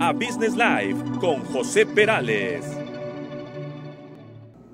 a Business Live con José Perales.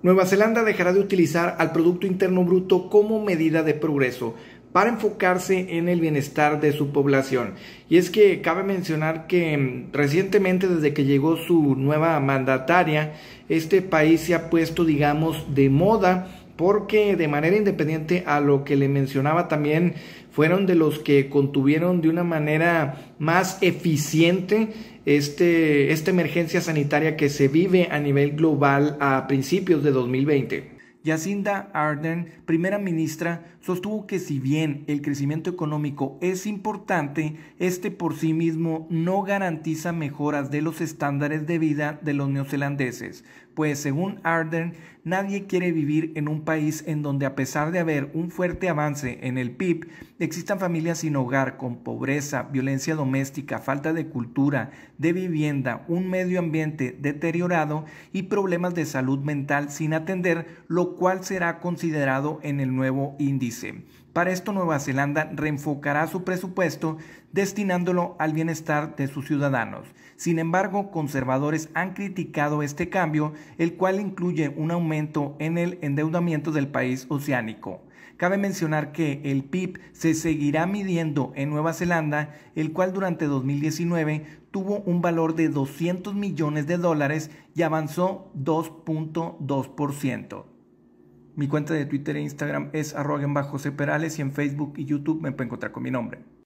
Nueva Zelanda dejará de utilizar al Producto Interno Bruto como medida de progreso para enfocarse en el bienestar de su población. Y es que cabe mencionar que mm, recientemente desde que llegó su nueva mandataria, este país se ha puesto, digamos, de moda porque de manera independiente a lo que le mencionaba también, fueron de los que contuvieron de una manera más eficiente este, esta emergencia sanitaria que se vive a nivel global a principios de 2020. Jacinda Ardern, primera ministra, sostuvo que si bien el crecimiento económico es importante, este por sí mismo no garantiza mejoras de los estándares de vida de los neozelandeses, pues según Ardern, nadie quiere vivir en un país en donde a pesar de haber un fuerte avance en el PIB, existan familias sin hogar, con pobreza, violencia doméstica, falta de cultura, de vivienda, un medio ambiente deteriorado y problemas de salud mental sin atender, lo cual será considerado en el nuevo índice. Para esto Nueva Zelanda reenfocará su presupuesto destinándolo al bienestar de sus ciudadanos. Sin embargo, conservadores han criticado este cambio, el cual incluye un aumento en el endeudamiento del país oceánico. Cabe mencionar que el PIB se seguirá midiendo en Nueva Zelanda, el cual durante 2019 tuvo un valor de 200 millones de dólares y avanzó 2.2%. Mi cuenta de Twitter e Instagram es arroba Perales y en Facebook y YouTube me pueden encontrar con mi nombre.